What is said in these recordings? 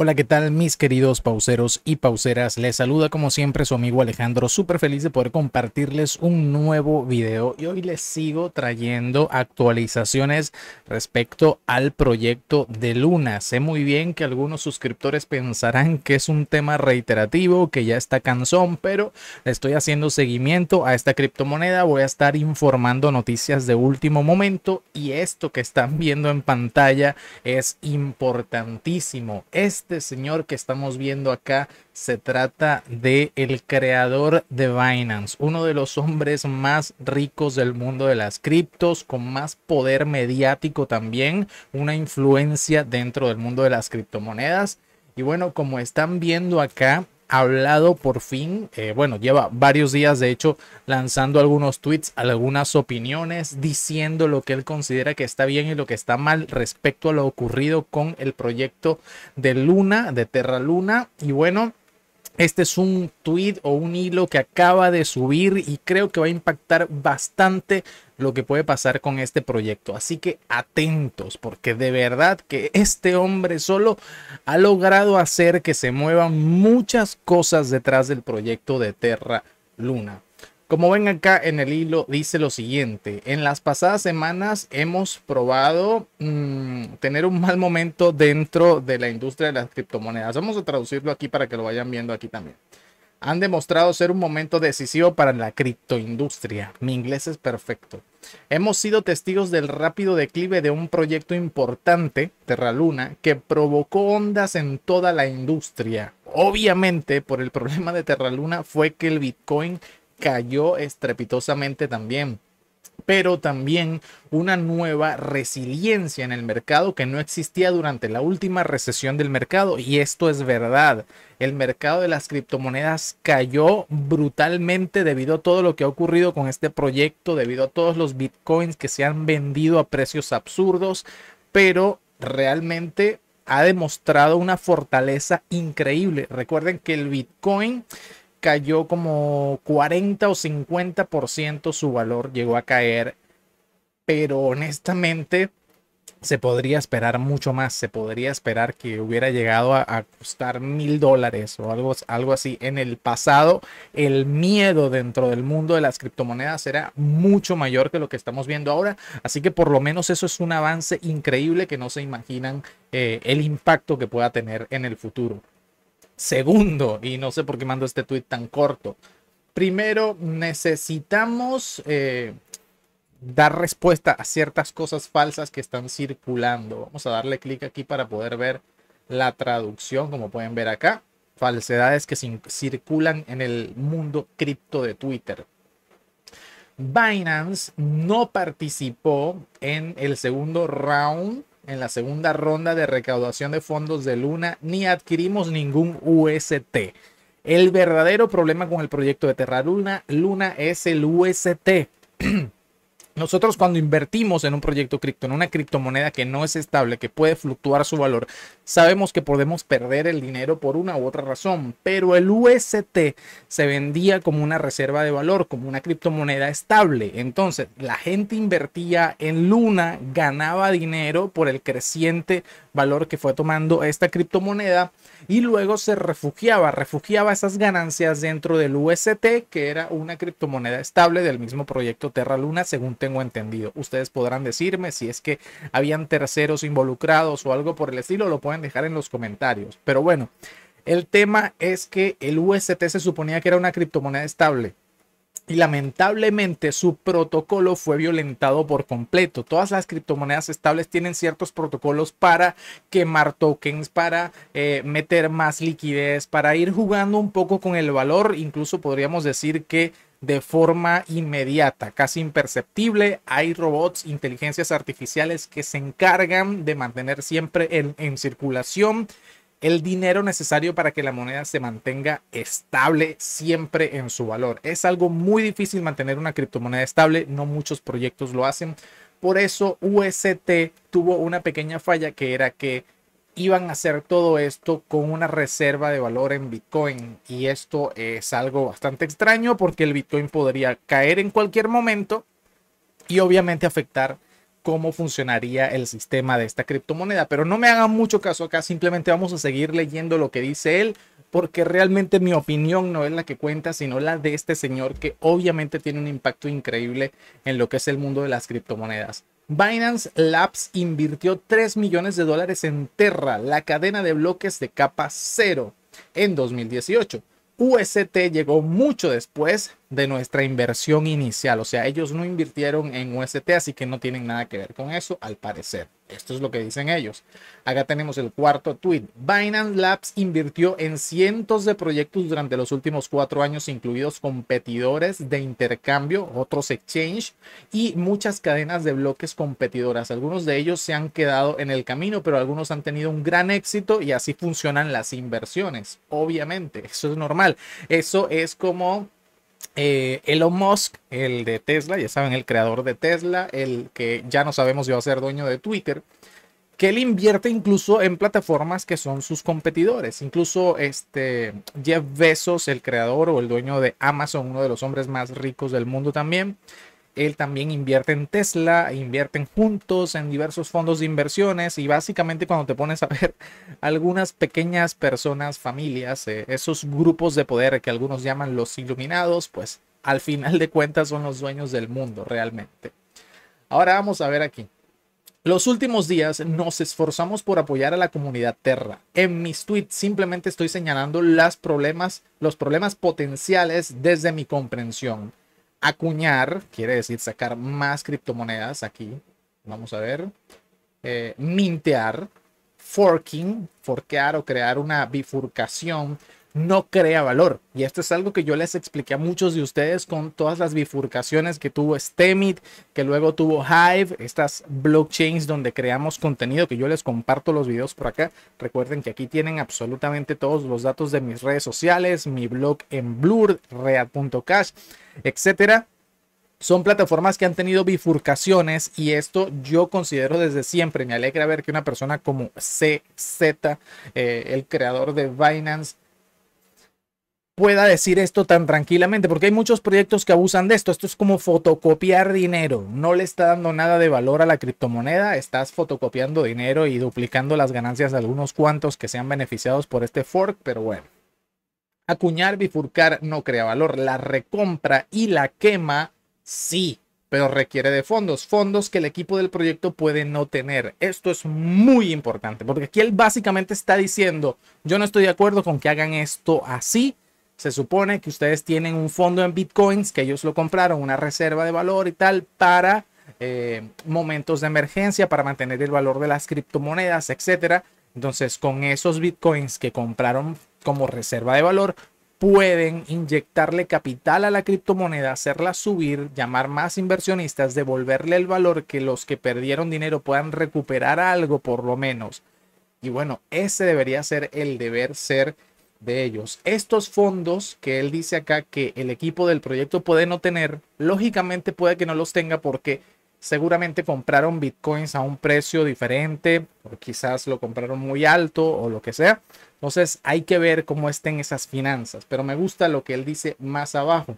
Hola, ¿qué tal mis queridos pauseros y pauseras? Les saluda como siempre su amigo Alejandro, súper feliz de poder compartirles un nuevo video y hoy les sigo trayendo actualizaciones respecto al proyecto de Luna. Sé muy bien que algunos suscriptores pensarán que es un tema reiterativo, que ya está cansón, pero estoy haciendo seguimiento a esta criptomoneda, voy a estar informando noticias de último momento y esto que están viendo en pantalla es importantísimo. Este este señor que estamos viendo acá se trata de el creador de Binance, uno de los hombres más ricos del mundo de las criptos, con más poder mediático también, una influencia dentro del mundo de las criptomonedas. Y bueno, como están viendo acá, hablado por fin. Eh, bueno, lleva varios días, de hecho, lanzando algunos tweets, algunas opiniones, diciendo lo que él considera que está bien y lo que está mal respecto a lo ocurrido con el proyecto de Luna, de Terra Luna. Y bueno, este es un tweet o un hilo que acaba de subir y creo que va a impactar bastante lo que puede pasar con este proyecto. Así que atentos, porque de verdad que este hombre solo ha logrado hacer que se muevan muchas cosas detrás del proyecto de Terra Luna. Como ven acá en el hilo, dice lo siguiente. En las pasadas semanas hemos probado mm, tener un mal momento dentro de la industria de las criptomonedas. Vamos a traducirlo aquí para que lo vayan viendo aquí también. Han demostrado ser un momento decisivo para la criptoindustria. Mi inglés es perfecto. Hemos sido testigos del rápido declive de un proyecto importante, Terra Luna, que provocó ondas en toda la industria. Obviamente, por el problema de Terra Luna fue que el Bitcoin cayó estrepitosamente también pero también una nueva resiliencia en el mercado que no existía durante la última recesión del mercado. Y esto es verdad. El mercado de las criptomonedas cayó brutalmente debido a todo lo que ha ocurrido con este proyecto, debido a todos los bitcoins que se han vendido a precios absurdos, pero realmente ha demostrado una fortaleza increíble. Recuerden que el bitcoin cayó como 40 o 50% su valor, llegó a caer, pero honestamente se podría esperar mucho más, se podría esperar que hubiera llegado a, costar mil dólares o algo, algo así. En el pasado, el miedo dentro del mundo de las criptomonedas era mucho mayor que lo que estamos viendo ahora, así que por lo menos eso es un avance increíble que no se imaginan eh, el impacto que pueda tener en el futuro. Segundo, y no sé por qué mando este tweet tan corto. Primero, necesitamos eh, dar respuesta a ciertas cosas falsas que están circulando. Vamos a darle clic aquí para poder ver la traducción, como pueden ver acá. Falsedades que circulan en el mundo cripto de Twitter. Binance no participó en el segundo round en la segunda ronda de recaudación de fondos de Luna ni adquirimos ningún UST. El verdadero problema con el proyecto de Terra Luna, Luna es el UST. Nosotros cuando invertimos en un proyecto cripto, en una criptomoneda que no es estable, que puede fluctuar su valor, sabemos que podemos perder el dinero por una u otra razón, pero el UST se vendía como una reserva de valor, como una criptomoneda estable. Entonces, la gente invertía en Luna, ganaba dinero por el creciente valor que fue tomando esta criptomoneda y luego se refugiaba, refugiaba esas ganancias dentro del UST, que era una criptomoneda estable del mismo proyecto Terra Luna, según te tengo entendido. Ustedes podrán decirme si es que habían terceros involucrados o algo por el estilo, lo pueden dejar en los comentarios. Pero bueno, el tema es que el UST se suponía que era una criptomoneda estable. Y lamentablemente su protocolo fue violentado por completo. Todas las criptomonedas estables tienen ciertos protocolos para quemar tokens, para eh, meter más liquidez, para ir jugando un poco con el valor. Incluso podríamos decir que de forma inmediata, casi imperceptible. Hay robots, inteligencias artificiales que se encargan de mantener siempre en, circulación el dinero necesario para que la moneda se mantenga estable siempre en su valor. Es algo muy difícil mantener una criptomoneda estable, no muchos proyectos lo hacen. Por eso UST tuvo una pequeña falla que era que iban a hacer todo esto con una reserva de valor en Bitcoin. Y esto es algo bastante extraño porque el Bitcoin podría caer en cualquier momento y obviamente afectar cómo funcionaría el sistema de esta criptomoneda. Pero no me hagan mucho caso acá, simplemente vamos a seguir leyendo lo que dice él porque realmente mi opinión no es la que cuenta, sino la de este señor que obviamente tiene un impacto increíble en lo que es el mundo de las criptomonedas. Binance Labs invirtió 3 millones de dólares en Terra, la cadena de bloques de capa cero, en 2018. UST llegó mucho después de nuestra inversión inicial, o sea, ellos no invirtieron en UST, así que no tienen nada que ver con eso, al parecer. Esto es lo que dicen ellos. Acá tenemos el cuarto tweet. Binance Labs invirtió en cientos de proyectos durante los últimos cuatro años, incluidos competidores de intercambio, otros exchange y muchas cadenas de bloques competidoras. Algunos de ellos se han quedado en el camino, pero algunos han tenido un gran éxito y así funcionan las inversiones. Obviamente, eso es normal. Eso es como eh, Elon Musk, el de Tesla, ya saben, el creador de Tesla, el que ya no sabemos si va a ser dueño de Twitter, que él invierte incluso en plataformas que son sus competidores. Incluso este Jeff Bezos, el creador o el dueño de Amazon, uno de los hombres más ricos del mundo también, él también invierte en Tesla, invierten juntos en diversos fondos de inversiones y básicamente cuando te pones a ver algunas pequeñas personas, familias, eh, esos grupos de poder que algunos llaman los iluminados, pues al final de cuentas son los dueños del mundo realmente. Ahora vamos a ver aquí. Los últimos días nos esforzamos por apoyar a la comunidad Terra. En mis tweets simplemente estoy señalando las problemas, los problemas potenciales desde mi comprensión acuñar, quiere decir sacar más criptomonedas aquí. Vamos a ver. Eh, mintear, forking, forquear o crear una bifurcación no crea valor. Y esto es algo que yo les expliqué a muchos de ustedes con todas las bifurcaciones que tuvo Stemit, que luego tuvo Hive, estas blockchains donde creamos contenido, que yo les comparto los videos por acá. Recuerden que aquí tienen absolutamente todos los datos de mis redes sociales, mi blog en Blur, Cash etcétera son plataformas que han tenido bifurcaciones y esto yo considero desde siempre. Me alegra ver que una persona como CZ, eh, el creador de Binance, pueda decir esto tan tranquilamente, porque hay muchos proyectos que abusan de esto. Esto es como fotocopiar dinero. No le está dando nada de valor a la criptomoneda, estás fotocopiando dinero y duplicando las ganancias de algunos cuantos que sean beneficiados por este fork, pero bueno. Acuñar, bifurcar no crea valor. La recompra y la quema sí, pero requiere de fondos, fondos que el equipo del proyecto puede no tener. Esto es muy importante, porque aquí él básicamente está diciendo, yo no estoy de acuerdo con que hagan esto así, se supone que ustedes tienen un fondo en bitcoins que ellos lo compraron, una reserva de valor y tal para eh, momentos de emergencia, para mantener el valor de las criptomonedas, etcétera. Entonces, con esos bitcoins que compraron como reserva de valor, pueden inyectarle capital a la criptomoneda, hacerla subir, llamar más inversionistas, devolverle el valor, que los que perdieron dinero puedan recuperar algo por lo menos. Y bueno, ese debería ser el deber ser de ellos. Estos fondos que él dice acá que el equipo del proyecto puede no tener, lógicamente puede que no los tenga porque seguramente compraron bitcoins a un precio diferente o quizás lo compraron muy alto o lo que sea. Entonces hay que ver cómo estén esas finanzas, pero me gusta lo que él dice más abajo.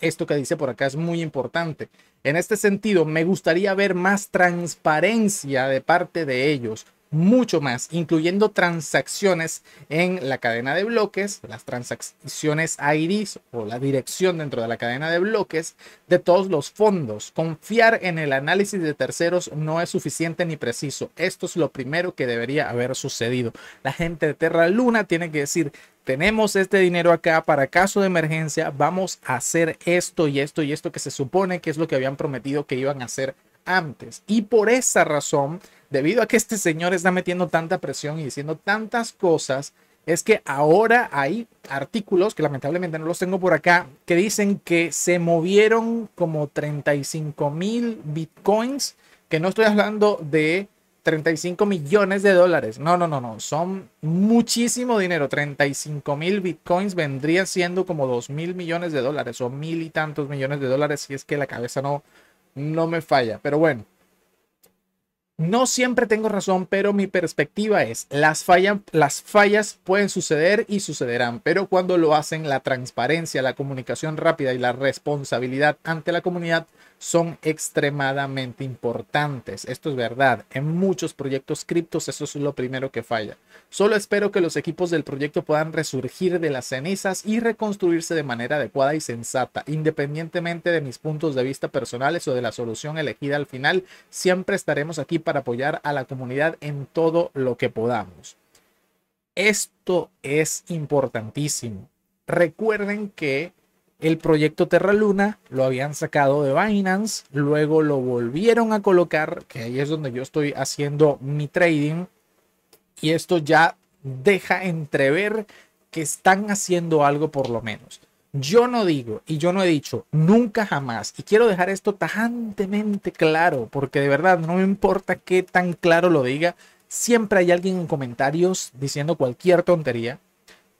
Esto que dice por acá es muy importante. En este sentido, me gustaría ver más transparencia de parte de ellos mucho más, incluyendo transacciones en la cadena de bloques, las transacciones iris o la dirección dentro de la cadena de bloques de todos los fondos. Confiar en el análisis de terceros no es suficiente ni preciso. Esto es lo primero que debería haber sucedido. La gente de Terra Luna tiene que decir, tenemos este dinero acá para caso de emergencia, vamos a hacer esto y esto y esto que se supone que es lo que habían prometido que iban a hacer antes. Y por esa razón, debido a que este señor está metiendo tanta presión y diciendo tantas cosas, es que ahora hay artículos, que lamentablemente no los tengo por acá, que dicen que se movieron como 35 mil bitcoins, que no estoy hablando de 35 millones de dólares, no, no, no, no, son muchísimo dinero, 35 mil bitcoins vendría siendo como 2 mil millones de dólares o mil y tantos millones de dólares si es que la cabeza no, no me falla. Pero bueno, no siempre tengo razón, pero mi perspectiva es, las, las fallas pueden suceder y sucederán, pero cuando lo hacen, la transparencia, la comunicación rápida y la responsabilidad ante la comunidad son extremadamente importantes. Esto es verdad. En muchos proyectos criptos eso es lo primero que falla. Solo espero que los equipos del proyecto puedan resurgir de las cenizas y reconstruirse de manera adecuada y sensata, independientemente de mis puntos de vista personales o de la solución elegida al final. Siempre estaremos aquí para apoyar a la comunidad en todo lo que podamos. Esto es importantísimo. Recuerden que el proyecto Terra Luna lo habían sacado de Binance, luego lo volvieron a colocar, que ahí es donde yo estoy haciendo mi trading. Y esto ya deja entrever que están haciendo algo por lo menos. Yo no digo y yo no he dicho nunca jamás, y quiero dejar esto tajantemente claro, porque de verdad no me importa qué tan claro lo diga, siempre hay alguien en comentarios diciendo cualquier tontería.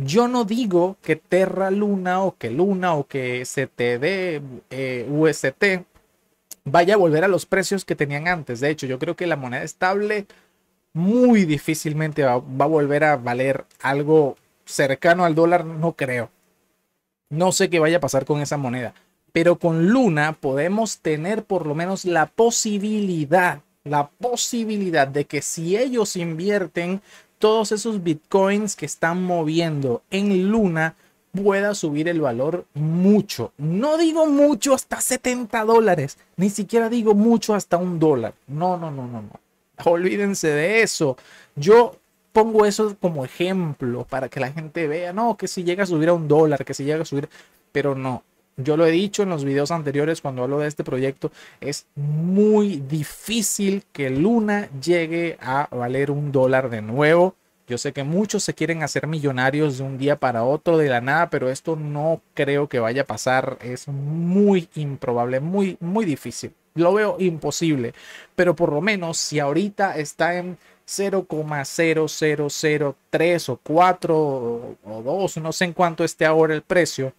Yo no digo que Terra Luna o que Luna o que CTD, eh, UST vaya a volver a los precios que tenían antes. De hecho, yo creo que la moneda estable muy difícilmente va a volver a valer algo cercano al dólar, no creo. No sé qué vaya a pasar con esa moneda. Pero con Luna podemos tener por lo menos la posibilidad, la posibilidad de que si ellos invierten todos esos bitcoins que están moviendo en Luna pueda subir el valor mucho. No digo mucho hasta 70 dólares, ni siquiera digo mucho hasta un dólar. No, no, no, no, no. Olvídense de eso. Yo pongo eso como ejemplo para que la gente vea, no, que si llega a subir a un dólar, que si llega a subir, pero no, yo lo he dicho en los videos anteriores cuando hablo de este proyecto, es muy difícil que Luna llegue a valer un dólar de nuevo. Yo sé que muchos se quieren hacer millonarios de un día para otro de la nada, pero esto no creo que vaya a pasar. Es muy improbable, muy, muy difícil. Lo veo imposible, pero por lo menos si ahorita está en 0,0003 o 4 o 2, no sé en cuánto esté ahora el precio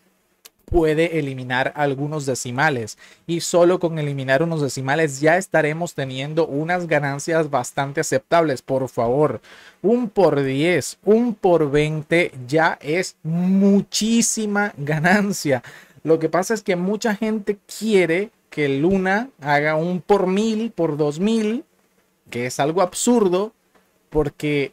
puede eliminar algunos decimales y solo con eliminar unos decimales ya estaremos teniendo unas ganancias bastante aceptables. Por favor, un por 10, un por 20 ya es muchísima ganancia. Lo que pasa es que mucha gente quiere que Luna haga un por mil, por dos mil, que es algo absurdo porque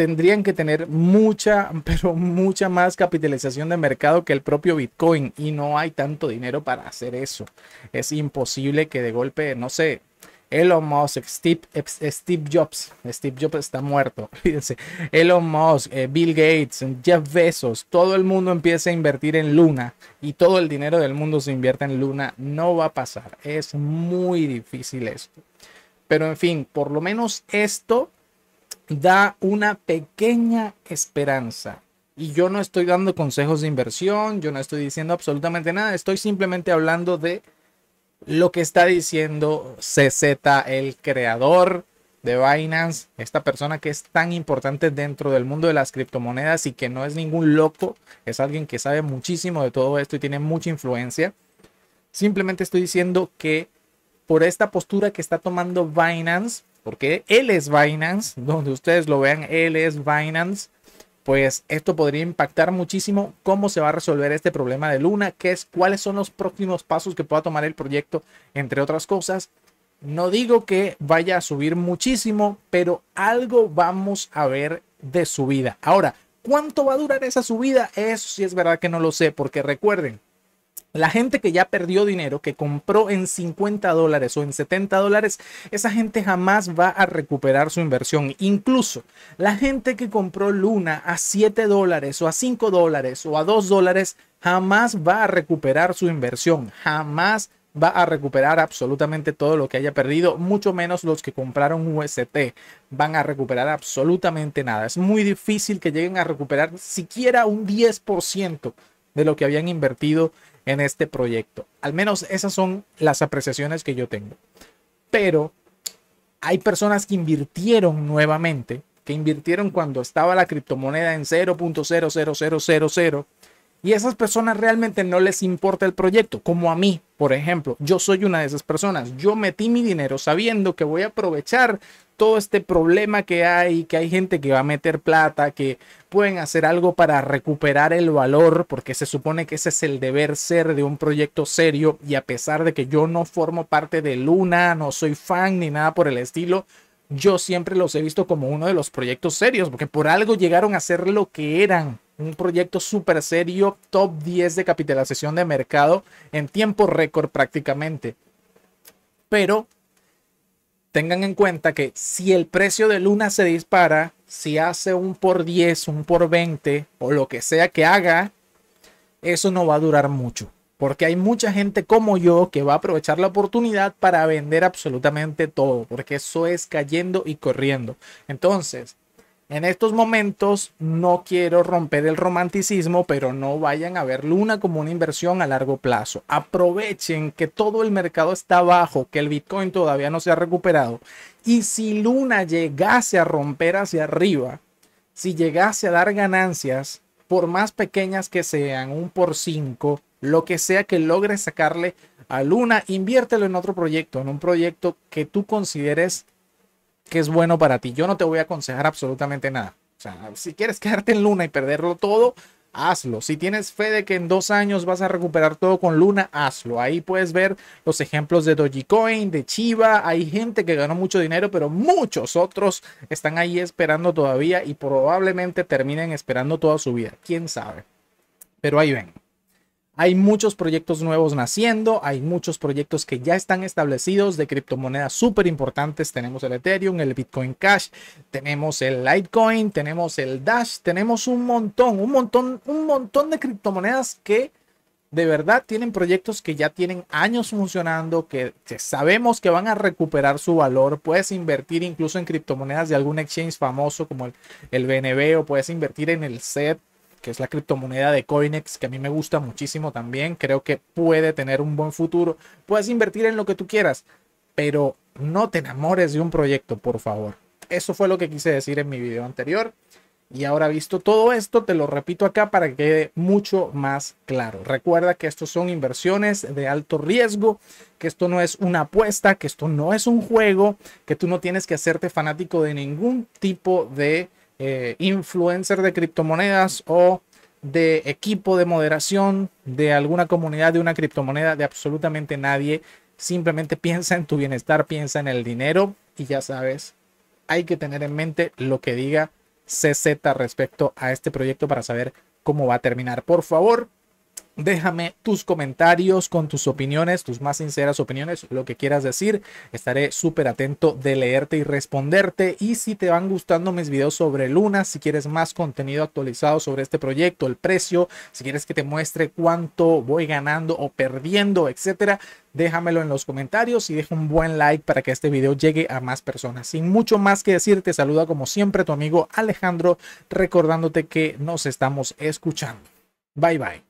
tendrían que tener mucha, pero mucha más capitalización de mercado que el propio Bitcoin y no hay tanto dinero para hacer eso. Es imposible que de golpe, no sé, Elon Musk, Steve, eh, Jobs, Steve Jobs está muerto, fíjense, Elon Musk, eh, Bill Gates, Jeff Bezos, todo el mundo empieza a invertir en Luna y todo el dinero del mundo se invierte en Luna, no va a pasar, es muy difícil esto. Pero en fin, por lo menos esto da una pequeña esperanza. Y yo no estoy dando consejos de inversión, yo no estoy diciendo absolutamente nada, estoy simplemente hablando de lo que está diciendo CZ, el creador de Binance, esta persona que es tan importante dentro del mundo de las criptomonedas y que no es ningún loco, es alguien que sabe muchísimo de todo esto y tiene mucha influencia. Simplemente estoy diciendo que por esta postura que está tomando Binance, porque él es Binance, donde ustedes lo vean, él es Binance, pues esto podría impactar muchísimo cómo se va a resolver este problema de Luna, qué es, cuáles son los próximos pasos que pueda tomar el proyecto, entre otras cosas. No digo que vaya a subir muchísimo, pero algo vamos a ver de subida. Ahora, ¿cuánto va a durar esa subida? Eso sí es verdad que no lo sé, porque recuerden, la gente que ya perdió dinero, que compró en 50 dólares o en 70 dólares, esa gente jamás va a recuperar su inversión. Incluso la gente que compró Luna a 7 dólares o a 5 dólares o a 2 dólares, jamás va a recuperar su inversión. Jamás va a recuperar absolutamente todo lo que haya perdido, mucho menos los que compraron UST van a recuperar absolutamente nada. Es muy difícil que lleguen a recuperar siquiera un 10% de lo que habían invertido en este proyecto. Al menos esas son las apreciaciones que yo tengo. Pero hay personas que invirtieron nuevamente, que invirtieron cuando estaba la criptomoneda en 0.00000 y esas personas realmente no les importa el proyecto, como a mí, por ejemplo. Yo soy una de esas personas. Yo metí mi dinero sabiendo que voy a aprovechar todo este problema que hay, que hay gente que va a meter plata, que pueden hacer algo para recuperar el valor, porque se supone que ese es el deber ser de un proyecto serio. Y a pesar de que yo no formo parte de Luna, no soy fan ni nada por el estilo, yo siempre los he visto como uno de los proyectos serios, porque por algo llegaron a ser lo que eran un proyecto súper serio, top 10 de capitalización de mercado en tiempo récord prácticamente. Pero tengan en cuenta que si el precio de Luna se dispara, si hace un por 10, un por 20 o lo que sea que haga, eso no va a durar mucho. Porque hay mucha gente como yo que va a aprovechar la oportunidad para vender absolutamente todo. Porque eso es cayendo y corriendo. Entonces, en estos momentos no quiero romper el romanticismo, pero no vayan a ver Luna como una inversión a largo plazo. Aprovechen que todo el mercado está bajo, que el Bitcoin todavía no se ha recuperado. Y si Luna llegase a romper hacia arriba, si llegase a dar ganancias, por más pequeñas que sean, un por cinco, lo que sea que logres sacarle a Luna, inviértelo en otro proyecto, en un proyecto que tú consideres que es bueno para ti. Yo no te voy a aconsejar absolutamente nada. O sea, si quieres quedarte en Luna y perderlo todo, hazlo. Si tienes fe de que en dos años vas a recuperar todo con Luna, hazlo. Ahí puedes ver los ejemplos de Dogecoin, de Chiva. Hay gente que ganó mucho dinero, pero muchos otros están ahí esperando todavía y probablemente terminen esperando toda su vida. ¿Quién sabe? Pero ahí ven. Hay muchos proyectos nuevos naciendo, hay muchos proyectos que ya están establecidos de criptomonedas súper importantes. Tenemos el Ethereum, el Bitcoin Cash, tenemos el Litecoin, tenemos el Dash, tenemos un montón, un montón, un montón de criptomonedas que de verdad tienen proyectos que ya tienen años funcionando, que, sabemos que van a recuperar su valor. Puedes invertir incluso en criptomonedas de algún exchange famoso como el, el BNB o puedes invertir en el SET que es la criptomoneda de Coinex, que a mí me gusta muchísimo también. Creo que puede tener un buen futuro. Puedes invertir en lo que tú quieras, pero no te enamores de un proyecto, por favor. Eso fue lo que quise decir en mi video anterior. Y ahora visto todo esto, te lo repito acá para que quede mucho más claro. Recuerda que estos son inversiones de alto riesgo, que esto no es una apuesta, que esto no es un juego, que tú no tienes que hacerte fanático de ningún tipo de eh, influencer de criptomonedas o de equipo de moderación de alguna comunidad de una criptomoneda, de absolutamente nadie. Simplemente piensa en tu bienestar, piensa en el dinero y ya sabes, hay que tener en mente lo que diga CZ respecto a este proyecto para saber cómo va a terminar. Por favor, Déjame tus comentarios con tus opiniones, tus más sinceras opiniones, lo que quieras decir. Estaré súper atento de leerte y responderte. Y si te van gustando mis videos sobre Luna, si quieres más contenido actualizado sobre este proyecto, el precio, si quieres que te muestre cuánto voy ganando o perdiendo, etcétera, déjamelo en los comentarios y deja un buen like para que este video llegue a más personas. Sin mucho más que decir, te saluda como siempre tu amigo Alejandro, recordándote que nos estamos escuchando. Bye bye.